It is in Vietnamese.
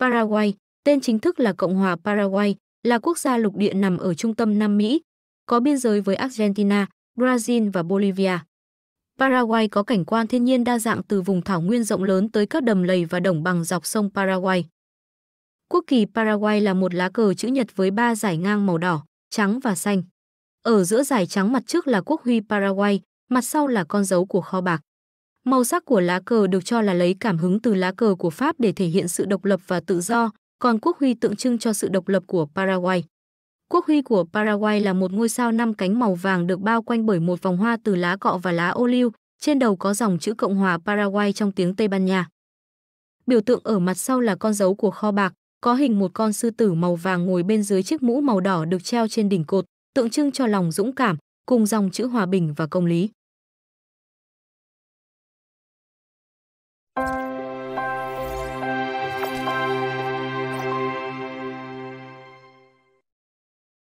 Paraguay, tên chính thức là Cộng hòa Paraguay, là quốc gia lục địa nằm ở trung tâm Nam Mỹ, có biên giới với Argentina, Brazil và Bolivia. Paraguay có cảnh quan thiên nhiên đa dạng từ vùng thảo nguyên rộng lớn tới các đầm lầy và đồng bằng dọc sông Paraguay. Quốc kỳ Paraguay là một lá cờ chữ nhật với ba giải ngang màu đỏ, trắng và xanh. Ở giữa giải trắng mặt trước là quốc huy Paraguay, mặt sau là con dấu của kho bạc. Màu sắc của lá cờ được cho là lấy cảm hứng từ lá cờ của Pháp để thể hiện sự độc lập và tự do, còn quốc huy tượng trưng cho sự độc lập của Paraguay. Quốc huy của Paraguay là một ngôi sao năm cánh màu vàng được bao quanh bởi một vòng hoa từ lá cọ và lá ô liu, trên đầu có dòng chữ Cộng hòa Paraguay trong tiếng Tây Ban Nha. Biểu tượng ở mặt sau là con dấu của kho bạc, có hình một con sư tử màu vàng ngồi bên dưới chiếc mũ màu đỏ được treo trên đỉnh cột, tượng trưng cho lòng dũng cảm, cùng dòng chữ hòa bình và công lý. Thank you